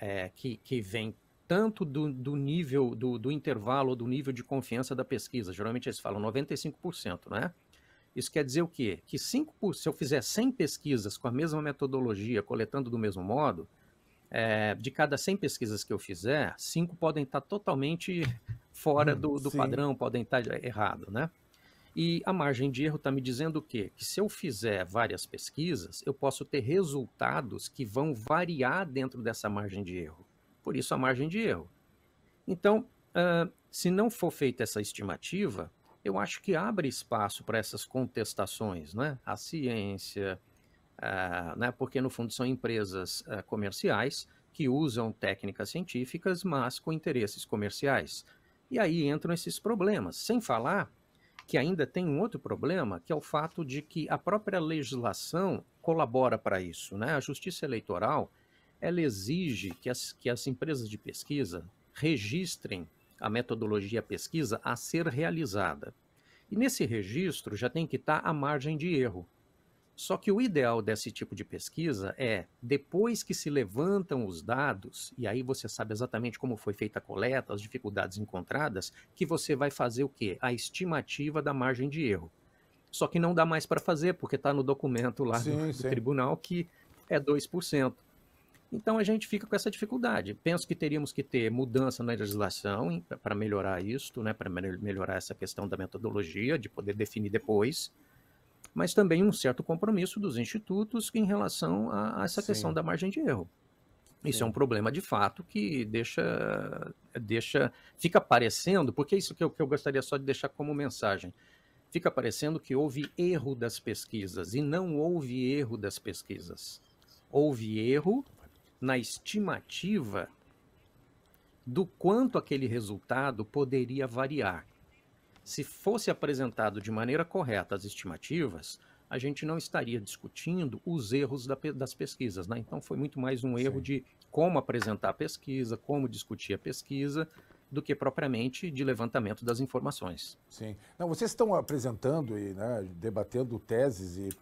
é, que, que vem tanto do, do nível, do, do intervalo, do nível de confiança da pesquisa. Geralmente eles falam 95%, né? Isso quer dizer o quê? Que 5%, se eu fizer 100 pesquisas com a mesma metodologia, coletando do mesmo modo, é, de cada 100 pesquisas que eu fizer, 5 podem estar totalmente fora do, do padrão, podem estar errado, né? E a margem de erro está me dizendo o quê? Que se eu fizer várias pesquisas, eu posso ter resultados que vão variar dentro dessa margem de erro por isso a margem de erro. Então, uh, se não for feita essa estimativa, eu acho que abre espaço para essas contestações, né? A ciência, uh, né? porque no fundo são empresas uh, comerciais que usam técnicas científicas, mas com interesses comerciais. E aí entram esses problemas, sem falar que ainda tem um outro problema, que é o fato de que a própria legislação colabora para isso, né? A justiça eleitoral ela exige que as, que as empresas de pesquisa registrem a metodologia pesquisa a ser realizada. E nesse registro já tem que estar tá a margem de erro. Só que o ideal desse tipo de pesquisa é, depois que se levantam os dados, e aí você sabe exatamente como foi feita a coleta, as dificuldades encontradas, que você vai fazer o quê? A estimativa da margem de erro. Só que não dá mais para fazer, porque está no documento lá sim, do, do sim. tribunal que é 2%. Então a gente fica com essa dificuldade. Penso que teríamos que ter mudança na legislação para melhorar isto, né, para melhorar essa questão da metodologia, de poder definir depois, mas também um certo compromisso dos institutos em relação a, a essa Sim. questão da margem de erro. Isso é Sim. é um problema de fato que deixa, deixa, fica aparecendo, porque isso que eu, que eu gostaria só de deixar como mensagem. Fica parecendo que houve erro das pesquisas e não houve erro das pesquisas. Houve erro na estimativa do quanto aquele resultado poderia variar. Se fosse apresentado de maneira correta as estimativas, a gente não estaria discutindo os erros da, das pesquisas. Né? Então, foi muito mais um erro Sim. de como apresentar a pesquisa, como discutir a pesquisa, do que propriamente de levantamento das informações. Sim. Não, vocês estão apresentando e né, debatendo teses e,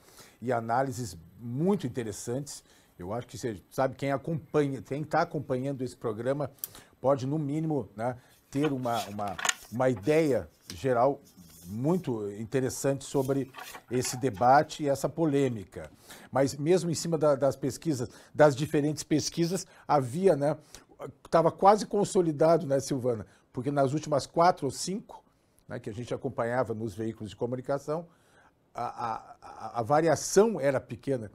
e análises muito interessantes eu acho que você sabe quem acompanha, quem está acompanhando esse programa pode no mínimo né, ter uma, uma, uma ideia geral muito interessante sobre esse debate e essa polêmica. Mas mesmo em cima da, das pesquisas, das diferentes pesquisas, havia, né? Estava quase consolidado, né, Silvana? Porque nas últimas quatro ou cinco, né, que a gente acompanhava nos veículos de comunicação, a, a, a variação era pequena.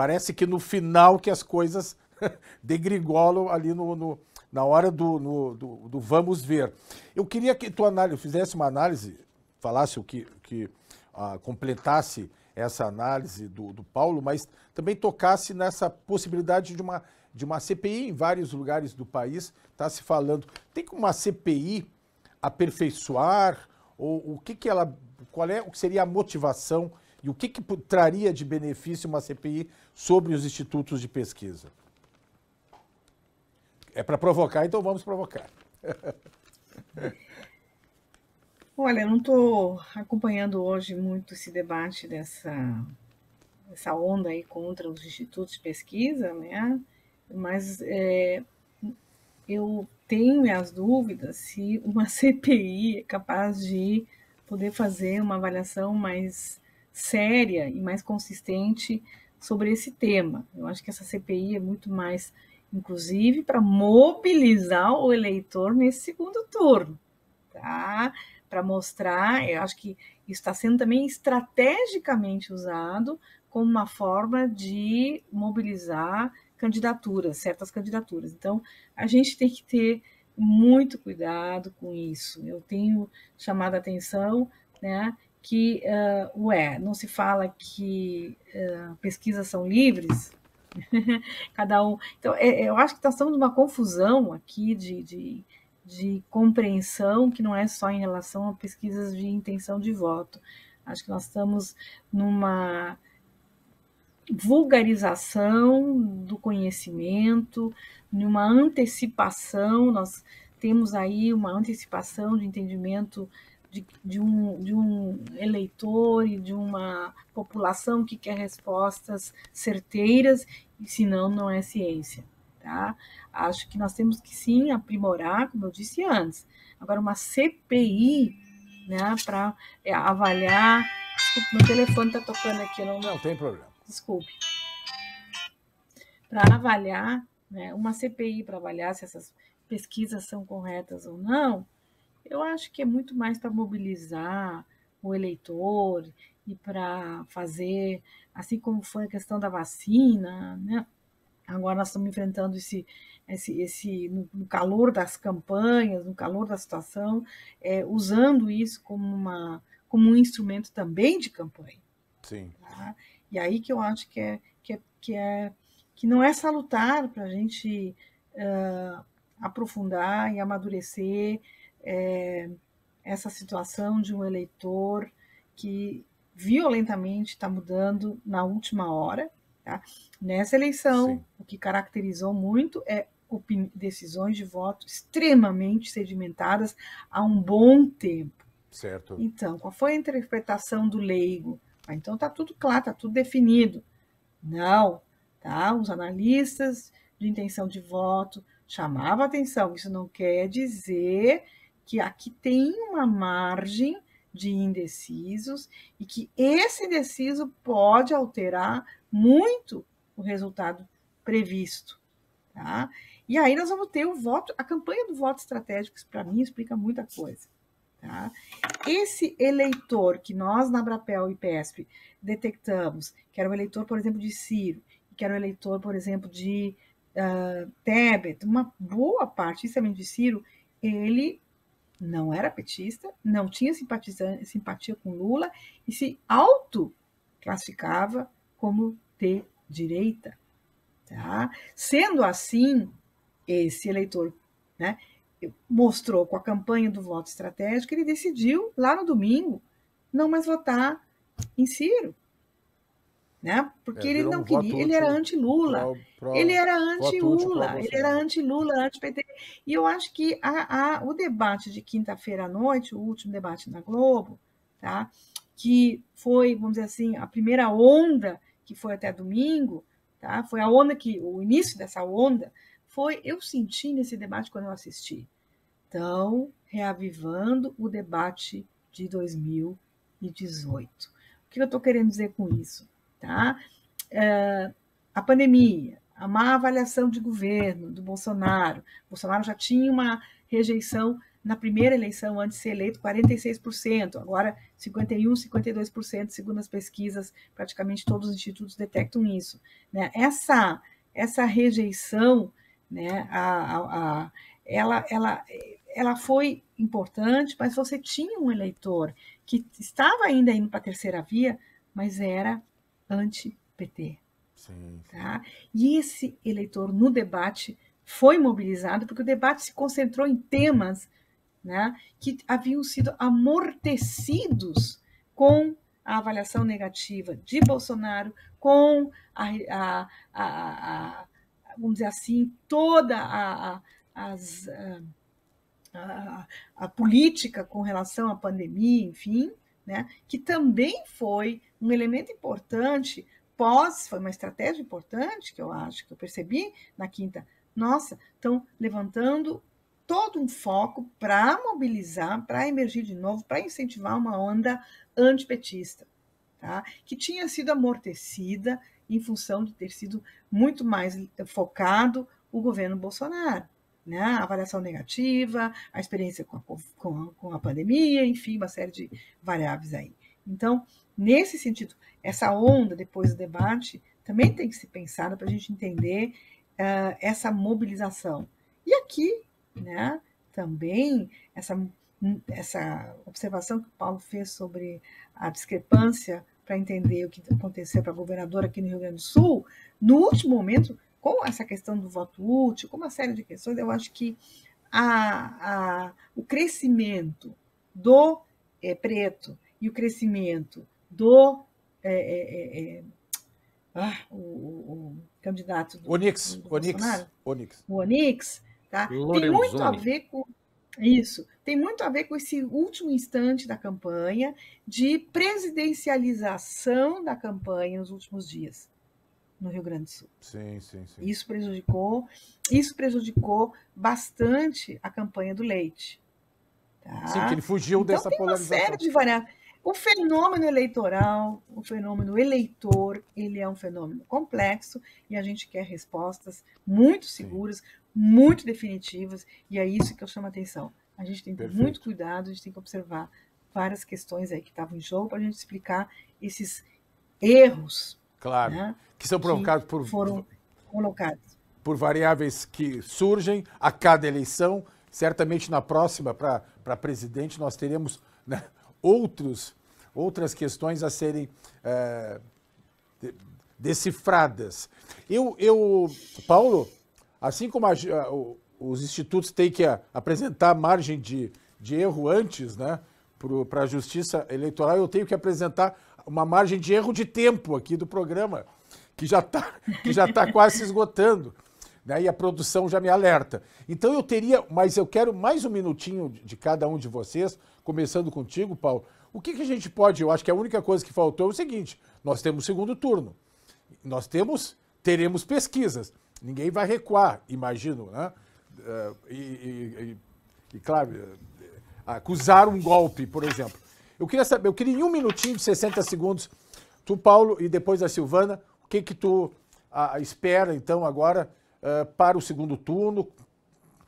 Parece que no final que as coisas degrigolam ali no, no na hora do, no, do, do, vamos ver. Eu queria que tu análise, fizesse uma análise, falasse o que, que ah, completasse essa análise do, do Paulo, mas também tocasse nessa possibilidade de uma, de uma CPI em vários lugares do país, está se falando. Tem como uma CPI aperfeiçoar? Ou o que, que ela. Qual é, o que seria a motivação e o que, que traria de benefício uma CPI sobre os institutos de pesquisa? É para provocar, então vamos provocar. Olha, eu não estou acompanhando hoje muito esse debate dessa essa onda aí contra os institutos de pesquisa, né? Mas é, eu tenho minhas dúvidas se uma CPI é capaz de poder fazer uma avaliação mais séria e mais consistente sobre esse tema. Eu acho que essa CPI é muito mais, inclusive, para mobilizar o eleitor nesse segundo turno, tá? Para mostrar, eu acho que isso está sendo também estrategicamente usado como uma forma de mobilizar candidaturas, certas candidaturas. Então, a gente tem que ter muito cuidado com isso. Eu tenho chamado a atenção, né? que, uh, ué, não se fala que uh, pesquisas são livres, cada um. Então, é, eu acho que tá nós estamos numa confusão aqui de, de, de, compreensão que não é só em relação a pesquisas de intenção de voto. Acho que nós estamos numa vulgarização do conhecimento, numa antecipação, nós temos aí uma antecipação de entendimento de, de, um, de um eleitor e de uma população que quer respostas certeiras, e senão não é ciência. Tá? Acho que nós temos que sim aprimorar, como eu disse antes. Agora, uma CPI né, para é, avaliar. Desculpe, meu telefone está tocando aqui. Não... não tem problema. Desculpe. Para avaliar, né, uma CPI para avaliar se essas pesquisas são corretas ou não, eu acho que é muito mais para mobilizar o eleitor e para fazer, assim como foi a questão da vacina, né? Agora nós estamos enfrentando esse, esse, esse no calor das campanhas, no calor da situação, é, usando isso como, uma, como um instrumento também de campanha. Sim. Tá? E aí que eu acho que é que, é, que, é, que não é salutar para a gente uh, aprofundar e amadurecer é, essa situação de um eleitor que violentamente está mudando na última hora. Tá? Nessa eleição, Sim. o que caracterizou muito é decisões de voto extremamente sedimentadas há um bom tempo. Certo. Então, qual foi a interpretação do leigo? Ah, então está tudo claro, está tudo definido. Não, tá? Os analistas de intenção de voto chamavam atenção. Isso não quer dizer que aqui tem uma margem de indecisos e que esse indeciso pode alterar muito o resultado previsto. Tá? E aí nós vamos ter o voto, a campanha do voto estratégico, que para mim explica muita coisa. Tá? Esse eleitor que nós na Brapel e PESP detectamos, que era o eleitor, por exemplo, de Ciro, que era o eleitor, por exemplo, de uh, Tebet, uma boa parte, especialmente de Ciro, ele não era petista, não tinha simpatia com Lula e se auto-classificava como de direita. Tá? Sendo assim, esse eleitor né, mostrou com a campanha do voto estratégico que ele decidiu, lá no domingo, não mais votar em Ciro né? Porque é, ele não um queria, ele era anti-Lula, ele era anti-Lula, ele era anti-Lula, anti-PT. E eu acho que a, a, o debate de quinta-feira à noite, o último debate na Globo, tá? Que foi, vamos dizer assim, a primeira onda que foi até domingo, tá? Foi a onda que o início dessa onda foi eu senti nesse debate quando eu assisti. Então, reavivando o debate de 2018. O que eu estou querendo dizer com isso? Tá? É, a pandemia, a má avaliação de governo do Bolsonaro. Bolsonaro já tinha uma rejeição na primeira eleição, antes de ser eleito, 46%, agora 51%, 52%, segundo as pesquisas, praticamente todos os institutos detectam isso. Né? Essa, essa rejeição, né, a, a, a, ela, ela, ela foi importante, mas você tinha um eleitor que estava ainda indo para a terceira via, mas era anti-PT. Tá? E esse eleitor no debate foi mobilizado porque o debate se concentrou em temas né, que haviam sido amortecidos com a avaliação negativa de Bolsonaro, com a, a, a, a vamos dizer assim, toda a, as, a política com relação à pandemia, enfim, né, que também foi um elemento importante, pós, foi uma estratégia importante que eu acho que eu percebi na quinta. Nossa, estão levantando todo um foco para mobilizar, para emergir de novo, para incentivar uma onda antipetista, tá? que tinha sido amortecida em função de ter sido muito mais eh, focado o governo Bolsonaro. Né? A avaliação negativa, a experiência com a, com, a, com a pandemia, enfim, uma série de variáveis aí. Então, Nesse sentido, essa onda depois do debate também tem que ser pensada para a gente entender uh, essa mobilização. E aqui, né, também, essa, hum, essa observação que o Paulo fez sobre a discrepância para entender o que aconteceu para a governadora aqui no Rio Grande do Sul, no último momento, com essa questão do voto útil, com uma série de questões, eu acho que a, a, o crescimento do é, preto e o crescimento do é, é, é, é ah, o, o, candidato do, Onix, do Onix, Onix. O Onix, tá? Lorenzoni. Tem muito a ver com isso. Tem muito a ver com esse último instante da campanha de presidencialização da campanha nos últimos dias no Rio Grande do Sul. Sim, sim, sim. Isso prejudicou, isso prejudicou bastante a campanha do Leite. Tá? Sim, que ele fugiu então, dessa tem polarização. Uma série de variáveis. O fenômeno eleitoral, o fenômeno eleitor, ele é um fenômeno complexo e a gente quer respostas muito seguras, muito definitivas, e é isso que eu chamo a atenção. A gente tem que ter muito cuidado, a gente tem que observar várias questões aí que estavam em jogo para a gente explicar esses erros. Claro, né, que são provocados que por. Foram colocados. Por variáveis que surgem a cada eleição, certamente na próxima para presidente nós teremos. Né, outros, outras questões a serem é, decifradas. Eu, eu, Paulo, assim como a, os institutos têm que apresentar margem de, de erro antes, né, para a Justiça Eleitoral, eu tenho que apresentar uma margem de erro de tempo aqui do programa, que já está que já tá quase se esgotando. Né, e a produção já me alerta. Então eu teria, mas eu quero mais um minutinho de cada um de vocês começando contigo, Paulo. O que, que a gente pode, eu acho que a única coisa que faltou é o seguinte: nós temos segundo turno, nós temos, teremos pesquisas, ninguém vai recuar, imagino, né? Eh, e, e, e, e claro, eh, acusar um golpe, por exemplo. Eu queria saber, eu queria em um minutinho de 60 segundos, tu, Paulo, e depois a Silvana, o que que tu espera, então, agora, uh, para o segundo turno,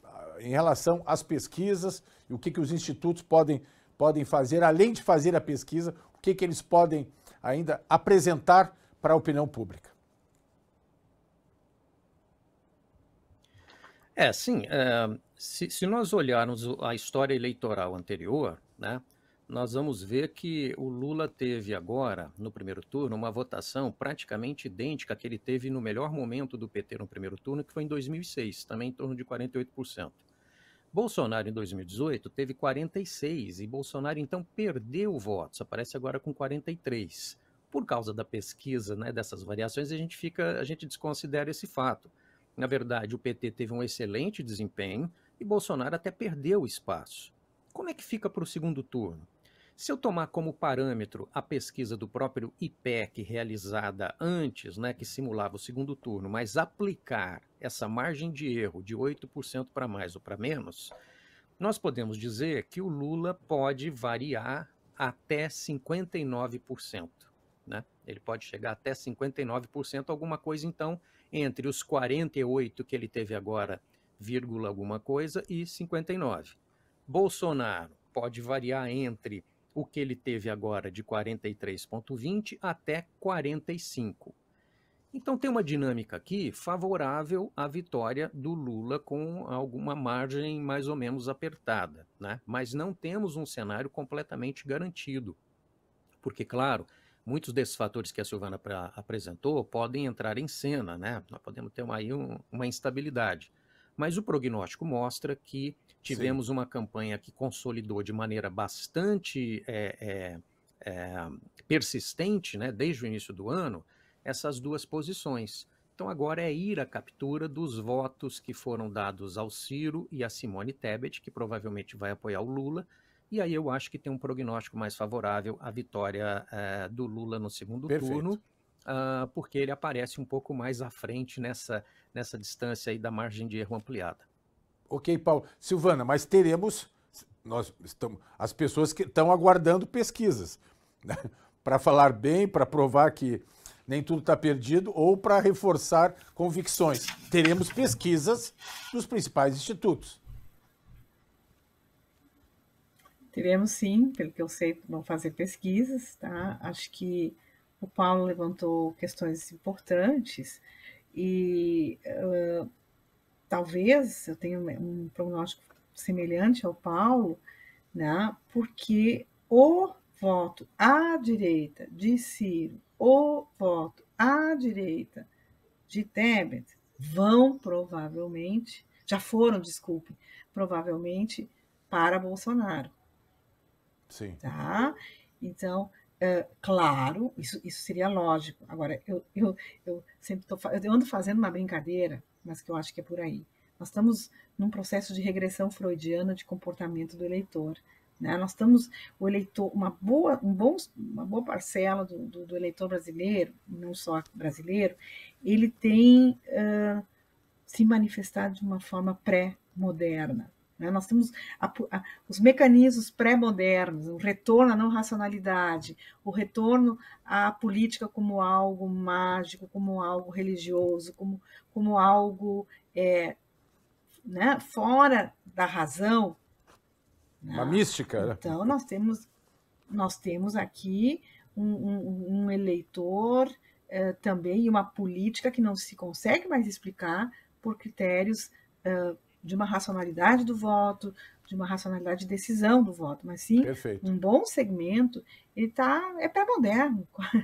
ah, em relação às pesquisas o que, que os institutos podem, podem fazer, além de fazer a pesquisa, o que, que eles podem ainda apresentar para a opinião pública. É, sim. É, se, se, nós olharmos a história eleitoral anterior, né, nós vamos ver que o Lula teve agora, no primeiro turno, uma votação praticamente idêntica à que ele teve no melhor momento do PT no primeiro turno, que foi em 2006, também em torno de 48%. Bolsonaro, em 2018, teve 46 e Bolsonaro, então, perdeu votos, aparece agora com 43. Por causa da pesquisa, né, dessas variações, a gente fica, a gente desconsidera esse fato. Na verdade, o PT teve um excelente desempenho e Bolsonaro até perdeu espaço. Como é que fica para o segundo turno? Se eu tomar como parâmetro a pesquisa do próprio IPEC realizada antes, né, que simulava o segundo turno, mas aplicar essa margem de erro de 8% para mais ou para menos, nós podemos dizer que o Lula pode variar até 59%. Né? Ele pode chegar até 59%, alguma coisa então, entre os 48 que ele teve agora, vírgula alguma coisa, e 59. Bolsonaro pode variar entre o que ele teve agora de 43,20 até 45. Então tem uma dinâmica aqui favorável à vitória do Lula com alguma margem mais ou menos apertada, né? Mas não temos um cenário completamente garantido. Porque claro, muitos desses fatores que a Silvana apresentou podem entrar em cena, né? Nós podemos ter aí um, uma instabilidade mas o prognóstico mostra que tivemos Sim. uma campanha que consolidou de maneira bastante é, é, é, persistente, né, desde o início do ano, essas duas posições. Então agora é ir à captura dos votos que foram dados ao Ciro e a Simone Tebet, que provavelmente vai apoiar o Lula, e aí eu acho que tem um prognóstico mais favorável à vitória eh, do Lula no segundo Perfeito. turno uh, porque ele aparece um pouco mais à frente nessa, nessa distância aí da margem de erro ampliada. Ok, Paulo. Silvana, mas teremos. Nós estamos, as pessoas que estão aguardando pesquisas né? para falar bem, para provar que nem tudo está perdido, ou para reforçar convicções. Teremos pesquisas dos principais institutos. Teremos sim, pelo que eu sei, vão fazer pesquisas, tá? Acho que o Paulo levantou questões importantes e uh, talvez eu tenha um prognóstico semelhante ao Paulo, né? Porque o voto à direita de Ciro, o voto à direita de Tebet vão provavelmente, já foram, desculpe, provavelmente para Bolsonaro. Sim. Tá? Então, claro, isso, isso seria lógico. Agora, eu, eu, eu sempre tô, eu ando fazendo uma brincadeira, mas que eu acho que é por aí. Nós estamos num processo de regressão freudiana de comportamento do eleitor. Né? Nós estamos, o eleitor, uma boa, um bom, uma boa parcela do, do, do eleitor brasileiro, não só brasileiro, ele tem uh, se manifestado de uma forma pré-moderna. Né? Nós temos a, a, os mecanismos pré-modernos, o retorno à não racionalidade, o retorno à política como algo mágico, como algo religioso, como, como algo é, né, fora da razão. Uma né? mística. Então, nós temos, nós temos aqui um, um, um eleitor é, também e uma política que não se consegue mais explicar por critérios de uma racionalidade do voto, de uma racionalidade de decisão do voto, mas sim Perfeito. um bom segmento ele tá é pré-moderno,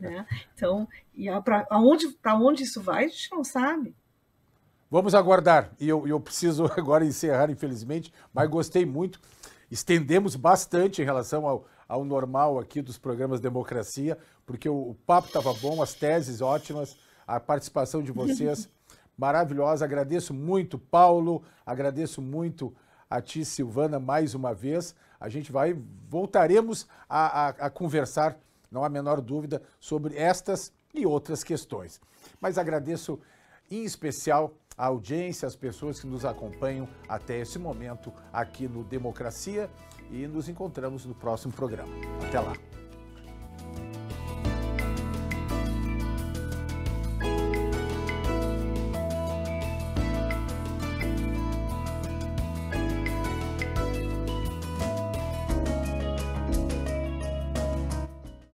né? Então, e para onde para onde isso vai a gente não sabe. Vamos aguardar. E eu, eu preciso agora encerrar, infelizmente, mas gostei muito. Estendemos bastante em relação ao, ao normal aqui dos programas Democracia, porque o, o papo estava bom, as teses ótimas, a participação de vocês maravilhosa. Agradeço muito, Paulo, agradeço muito a ti, Silvana, mais uma vez. A gente vai, voltaremos a, a, a conversar, não há menor dúvida, sobre estas e outras questões. Mas agradeço em especial a audiência, as pessoas que nos acompanham até esse momento aqui no Democracia e nos encontramos no próximo programa. Até lá.